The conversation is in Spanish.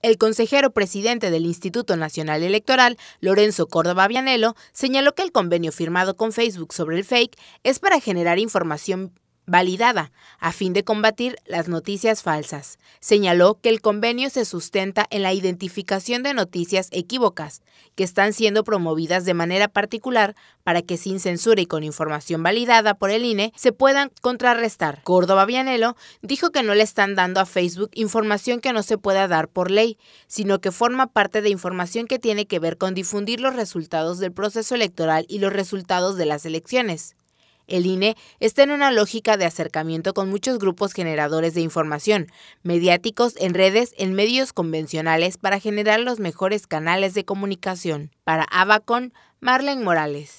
El consejero presidente del Instituto Nacional Electoral, Lorenzo Córdoba Vianelo, señaló que el convenio firmado con Facebook sobre el fake es para generar información validada a fin de combatir las noticias falsas. Señaló que el convenio se sustenta en la identificación de noticias equívocas que están siendo promovidas de manera particular para que sin censura y con información validada por el INE se puedan contrarrestar. Córdoba Vianelo dijo que no le están dando a Facebook información que no se pueda dar por ley, sino que forma parte de información que tiene que ver con difundir los resultados del proceso electoral y los resultados de las elecciones. El INE está en una lógica de acercamiento con muchos grupos generadores de información, mediáticos, en redes, en medios convencionales, para generar los mejores canales de comunicación. Para Abacon, Marlene Morales.